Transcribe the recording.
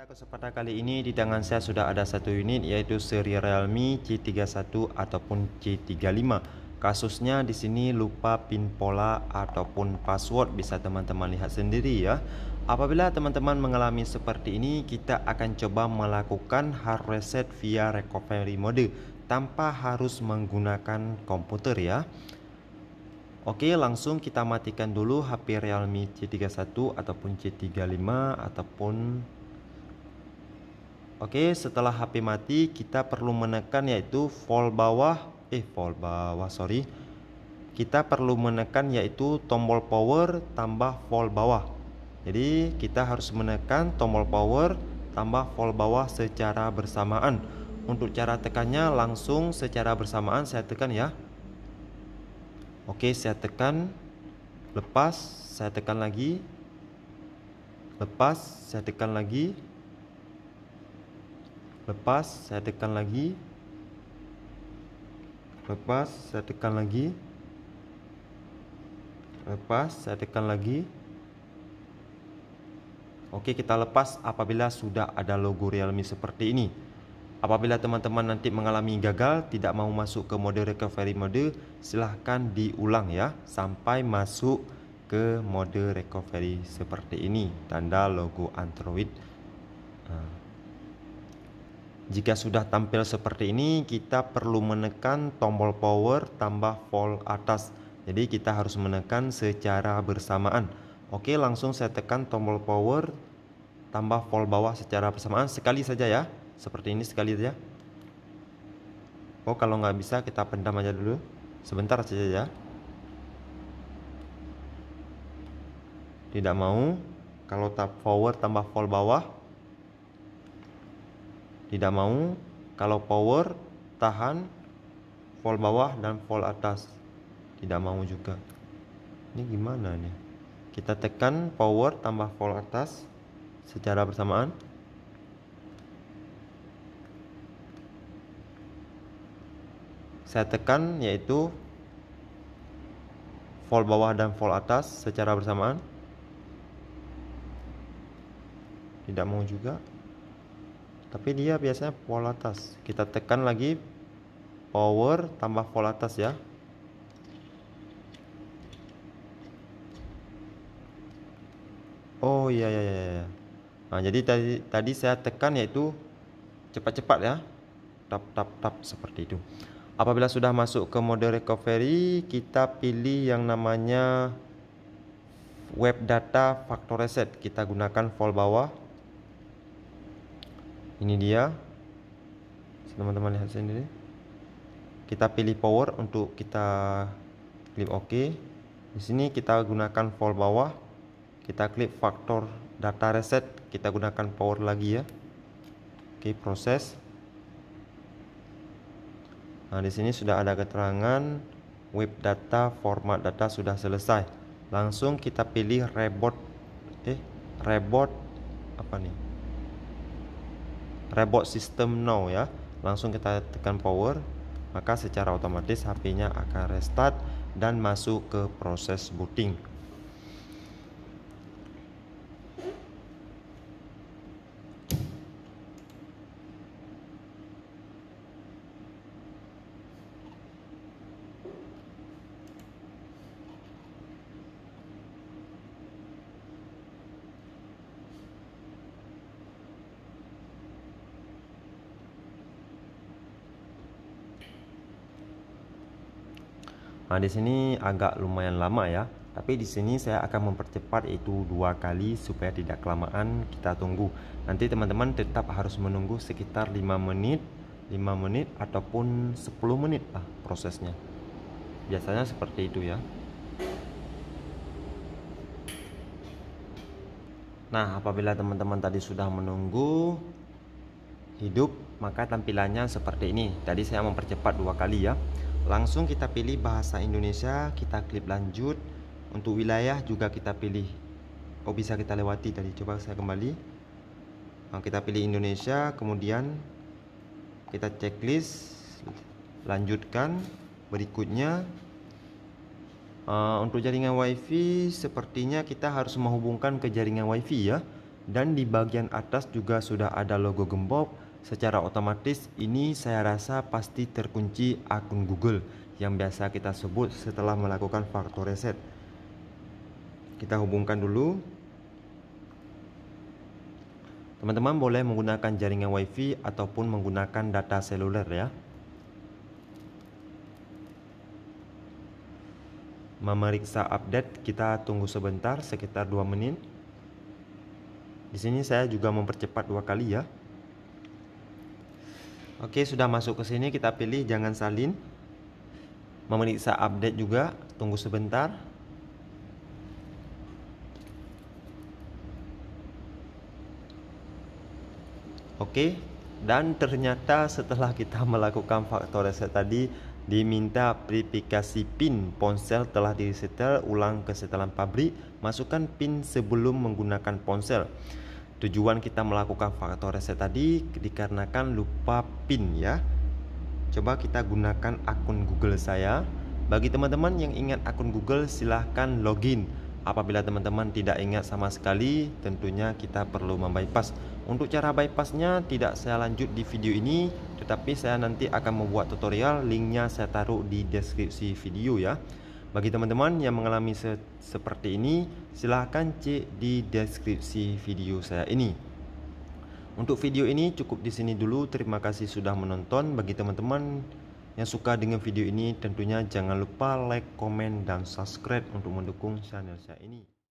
Pada kesempatan kali ini di tangan saya sudah ada satu unit yaitu seri Realme C31 ataupun C35. Kasusnya di sini lupa pin pola ataupun password bisa teman-teman lihat sendiri ya. Apabila teman-teman mengalami seperti ini, kita akan coba melakukan hard reset via recovery mode tanpa harus menggunakan komputer ya. Oke langsung kita matikan dulu HP Realme C31 ataupun C35 ataupun Oke, setelah HP mati kita perlu menekan yaitu vol bawah, eh vol bawah sorry. Kita perlu menekan yaitu tombol power tambah vol bawah. Jadi kita harus menekan tombol power tambah vol bawah secara bersamaan. Untuk cara tekannya langsung secara bersamaan saya tekan ya. Oke, saya tekan, lepas, saya tekan lagi, lepas, saya tekan lagi lepas saya tekan lagi lepas saya tekan lagi lepas saya tekan lagi Oke kita lepas apabila sudah ada logo Realme seperti ini Apabila teman-teman nanti mengalami gagal tidak mau masuk ke mode recovery mode silahkan diulang ya sampai masuk ke mode recovery seperti ini tanda logo Android nah. Jika sudah tampil seperti ini, kita perlu menekan tombol power tambah volt atas. Jadi kita harus menekan secara bersamaan. Oke, langsung saya tekan tombol power tambah volt bawah secara bersamaan sekali saja ya. Seperti ini sekali saja. Oh, kalau nggak bisa kita pendam aja dulu. Sebentar saja ya. Tidak mau. Kalau tap power tambah volt bawah tidak mau kalau power tahan volt bawah dan volt atas tidak mau juga ini gimana nih kita tekan power tambah volt atas secara bersamaan saya tekan yaitu volt bawah dan volt atas secara bersamaan tidak mau juga tapi dia biasanya pola atas kita tekan lagi power tambah pola atas ya oh iya iya, iya iya iya nah jadi tadi tadi saya tekan yaitu cepat-cepat ya tap tap tap seperti itu apabila sudah masuk ke mode recovery kita pilih yang namanya web data factor reset kita gunakan file bawah ini dia teman-teman lihat sendiri kita pilih power untuk kita klik OK di sini kita gunakan volt bawah kita klik faktor data reset kita gunakan power lagi ya oke proses nah di sini sudah ada keterangan web data format data sudah selesai langsung kita pilih reboot eh reboot apa nih reboot system now ya langsung kita tekan power maka secara otomatis HP-nya akan restart dan masuk ke proses booting Nah, di sini agak lumayan lama ya. Tapi di sini saya akan mempercepat itu dua kali supaya tidak kelamaan kita tunggu. Nanti teman-teman tetap harus menunggu sekitar 5 menit, 5 menit ataupun 10 menit lah prosesnya. Biasanya seperti itu ya. Nah, apabila teman-teman tadi sudah menunggu hidup, maka tampilannya seperti ini. Tadi saya mempercepat dua kali ya. Langsung kita pilih bahasa Indonesia, kita klik lanjut. Untuk wilayah juga kita pilih. Oh, bisa kita lewati tadi. Coba saya kembali. Nah, kita pilih Indonesia, kemudian kita checklist, lanjutkan. Berikutnya eh, untuk jaringan WiFi sepertinya kita harus menghubungkan ke jaringan WiFi ya. Dan di bagian atas juga sudah ada logo gembok Secara otomatis ini saya rasa pasti terkunci akun Google yang biasa kita sebut setelah melakukan faktor reset. Kita hubungkan dulu. Teman-teman boleh menggunakan jaringan WiFi ataupun menggunakan data seluler ya. Memeriksa update kita tunggu sebentar sekitar 2 menit. Di sini saya juga mempercepat dua kali ya. Oke, sudah masuk ke sini kita pilih jangan salin. Memeriksa update juga, tunggu sebentar. Oke, dan ternyata setelah kita melakukan faktor reset tadi diminta verifikasi PIN ponsel telah disetel ulang ke setelan pabrik, masukkan PIN sebelum menggunakan ponsel. Tujuan kita melakukan faktor reset tadi dikarenakan lupa PIN ya. Coba kita gunakan akun Google saya. Bagi teman-teman yang ingat akun Google silahkan login. Apabila teman-teman tidak ingat sama sekali, tentunya kita perlu membypass. Untuk cara bypassnya tidak saya lanjut di video ini, tetapi saya nanti akan membuat tutorial, linknya saya taruh di deskripsi video ya. Bagi teman-teman yang mengalami se seperti ini, silahkan cek di deskripsi video saya ini. Untuk video ini cukup di sini dulu. Terima kasih sudah menonton. Bagi teman-teman yang suka dengan video ini, tentunya jangan lupa like, comment, dan subscribe untuk mendukung channel saya ini.